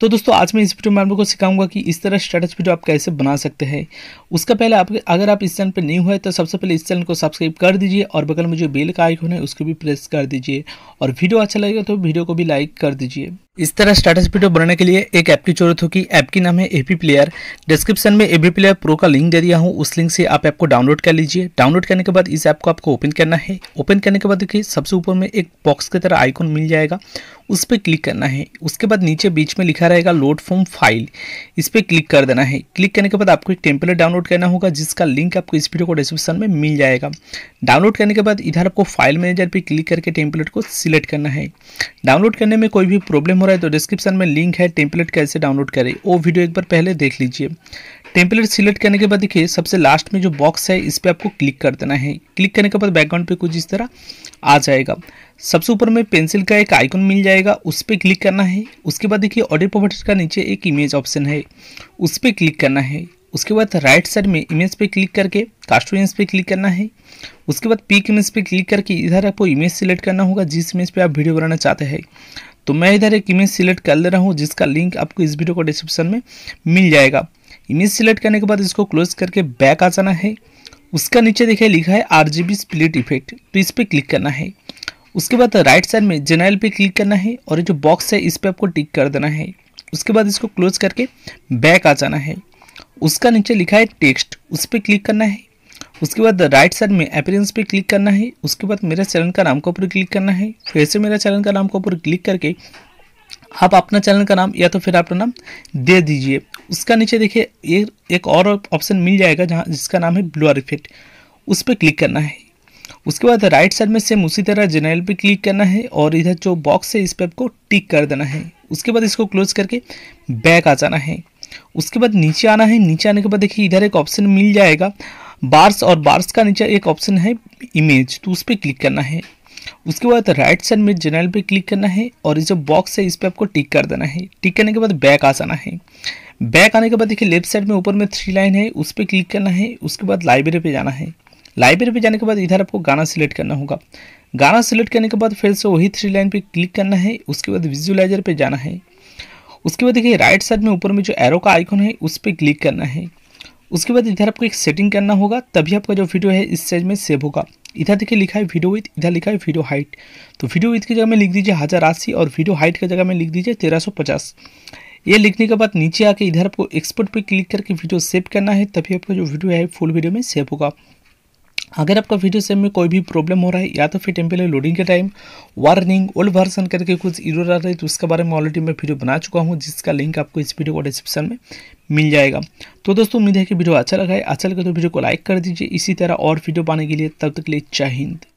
तो दोस्तों आज मैं इस वीडियो में आप लोगों को सिखाऊंगा कि इस तरह स्टेटस वीडियो आप कैसे बना सकते हैं उसका पहले आप अगर आप इस चैनल पर नहीं हुए तो सबसे पहले इस चैनल को सब्सक्राइब कर दीजिए और बगल में जो बेल का आइकॉन है उसको भी प्रेस कर दीजिए और वीडियो अच्छा लगेगा तो वीडियो को भी लाइक कर दीजिए इस तरह स्टेटस वीडियो बनाने के लिए एक ऐप की जरूरत होगी ऐप की नाम है एपी प्लेयर डिस्क्रिप्शन में एपी प्लेयर प्रो का लिंक दे दिया हूँ उस लिंक से आप ऐप को डाउनलोड कर लीजिए डाउनलोड करने के बाद इस ऐप को आपको ओपन करना है ओपन करने के बाद देखिए सबसे ऊपर में एक बॉक्स की तरह आइकॉन मिल जाएगा उस पर क्लिक करना है उसके बाद नीचे बीच में लिखा रहेगा लोड फॉर्म फाइल इस पर क्लिक कर देना है क्लिक करने के बाद आपको एक टेम्पलेट डाउनलोड करना होगा जिसका लिंक आपको इस वीडियो को डिस्क्रिप्शन में मिल जाएगा डाउनलोड करने के बाद इधर आपको फाइल मैनेजर पर क्लिक करके टेम्पलेट को सिलेक्ट करना है डाउनलोड करने में कोई भी प्रॉब्लम हो रहा है तो डिस्क्रिप्शन में लिंक है टेम्पलेट कैसे डाउनलोड करें वो वीडियो एक बार पहले देख लीजिए टेम्पलेट सिलेक्ट करने के बाद देखिए सबसे लास्ट में जो बॉक्स है इस पर आपको क्लिक कर देना है क्लिक करने के बाद बैकग्राउंड पे कुछ इस तरह आ जाएगा सबसे ऊपर में पेंसिल का एक आइकन मिल जाएगा उस पर क्लिक करना है उसके बाद देखिए ऑडियो प्रॉपर्टीज का नीचे एक इमेज ऑप्शन है उस पर क्लिक करना है उसके बाद राइट साइड में इमेज पे क्लिक करके कास्ट इमेज पे क्लिक करना है उसके बाद पीक इमेज पे क्लिक करके इधर आपको इमेज सिलेक्ट करना होगा जिस इमेज पे आप वीडियो बनाना चाहते हैं तो मैं इधर एक इमेज सिलेक्ट कर ले रहा हूँ जिसका लिंक आपको इस वीडियो को डिस्क्रिप्शन में मिल जाएगा इमेज सिलेक्ट करने के बाद इसको क्लोज करके बैक आ जाना है उसका नीचे देखिए लिखा है आर जी स्प्लिट इफेक्ट तो इस पर क्लिक करना है उसके बाद राइट साइड में जनरल पे क्लिक करना है और जो बॉक्स है इस पर आपको टिक कर देना है उसके बाद इसको क्लोज करके बैक आ जाना है उसका नीचे लिखा है टेक्स्ट उस पर क्लिक करना है उसके बाद राइट साइड में अपेरेंस पे क्लिक करना है उसके बाद मेरे चैनल का नाम के ऊपर क्लिक करना है फिर से मेरे चैनल का नाम के ऊपर क्लिक करके आप अपना चैनल का नाम या तो फिर अपना नाम दे दीजिए उसका नीचे देखिए एक और ऑप्शन मिल जाएगा जहाँ जिसका नाम है ब्लू इफेक्ट उस पर क्लिक करना है उसके बाद राइट साइड में सेम उसी तरह जनरल पे क्लिक करना है और इधर जो बॉक्स है इस पर आपको टिक कर देना है उसके बाद इसको क्लोज करके बैक आ जाना है उसके बाद नीचे आना है नीचे आने के बाद देखिए इधर एक ऑप्शन मिल जाएगा बार्स और बार्स का नीचे एक ऑप्शन है इमेज तो उस पर क्लिक करना है उसके बाद राइट साइड में जनरल पे क्लिक करना है और ये जो बॉक्स है इस पर आपको टिक कर देना है टिक करने के बाद बैक आ जाना है बैक आने के बाद देखिए लेफ्ट साइड में ऊपर में थ्री लाइन है उस पर क्लिक करना है उसके बाद लाइब्रेरी पे जाना है लाइब्रेरी पे जाने के बाद इधर आपको गाना सिलेक्ट करना होगा गाना सिलेक्ट करने के बाद फिर से वही थ्री लाइन पे क्लिक करना है उसके बाद विजुअलाइजर पे जाना है उसके बाद देखिए राइट साइड में ऊपर में जो एरो का आइकॉन है उस पर क्लिक करना है उसके बाद इधर आपको एक सेटिंग करना होगा तभी आपका जो वीडियो है इस साइज में सेव होगा इधर देखिए लिखा है वीडियो विथ इधर लिखा है वीडियो हाइट तो वीडियो विथ की जगह में लिख दीजिए हज़ार अस्सी और वीडियो हाइट की जगह में लिख दीजिए तेरह सौ पचास ये लिखने के बाद नीचे आके इधर आपको एक्सपोर्ट पे क्लिक करके वीडियो सेव करना है तभी आपका जो वीडियो है फुल वीडियो में सेव होगा अगर आपका वीडियो सेम में कोई भी प्रॉब्लम हो रहा है या तो फिर टेम्पल लोडिंग के टाइम वार्निंग ओल्ड वर्सन करके कुछ इरोर आ रहा है तो उसके बारे में ऑलरेडी मैं वीडियो बना चुका हूँ जिसका लिंक आपको इस वीडियो को डिस्क्रिप्शन में मिल जाएगा तो दोस्तों उम्मीद है कि वीडियो अच्छा लगा है अच्छा लगे तो वीडियो को लाइक कर दीजिए इसी तरह और वीडियो पाने के लिए तब तक ले लिए